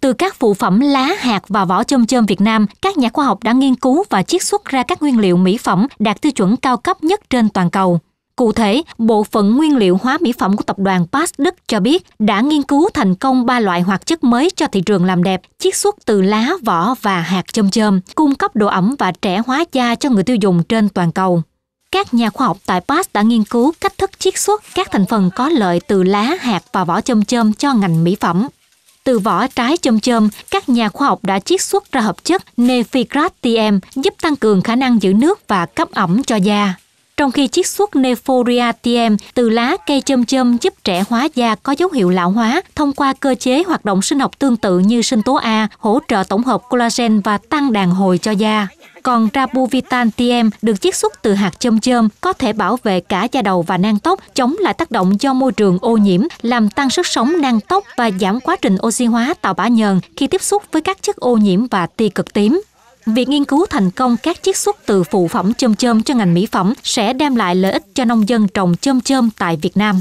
Từ các phụ phẩm lá, hạt và vỏ chôm chôm Việt Nam, các nhà khoa học đã nghiên cứu và chiết xuất ra các nguyên liệu mỹ phẩm đạt tiêu chuẩn cao cấp nhất trên toàn cầu. Cụ thể, bộ phận nguyên liệu hóa mỹ phẩm của tập đoàn Pass Đức cho biết đã nghiên cứu thành công ba loại hoạt chất mới cho thị trường làm đẹp, chiết xuất từ lá, vỏ và hạt chôm chôm, cung cấp độ ẩm và trẻ hóa da cho người tiêu dùng trên toàn cầu. Các nhà khoa học tại Pass đã nghiên cứu cách thức chiết xuất các thành phần có lợi từ lá, hạt và vỏ chôm chôm cho ngành mỹ phẩm. Từ vỏ trái chôm chôm, các nhà khoa học đã chiết xuất ra hợp chất Nefigrat giúp tăng cường khả năng giữ nước và cấp ẩm cho da. Trong khi chiết xuất Neforia từ lá cây chôm chôm giúp trẻ hóa da có dấu hiệu lão hóa thông qua cơ chế hoạt động sinh học tương tự như sinh tố A, hỗ trợ tổng hợp collagen và tăng đàn hồi cho da. Còn Rabuvitan TM được chiết xuất từ hạt chôm chôm, có thể bảo vệ cả da đầu và nang tóc, chống lại tác động do môi trường ô nhiễm, làm tăng sức sống nang tóc và giảm quá trình oxy hóa tạo bã nhờn khi tiếp xúc với các chất ô nhiễm và tia cực tím. Việc nghiên cứu thành công các chiết xuất từ phụ phẩm chôm chôm cho ngành mỹ phẩm sẽ đem lại lợi ích cho nông dân trồng chôm chôm tại Việt Nam.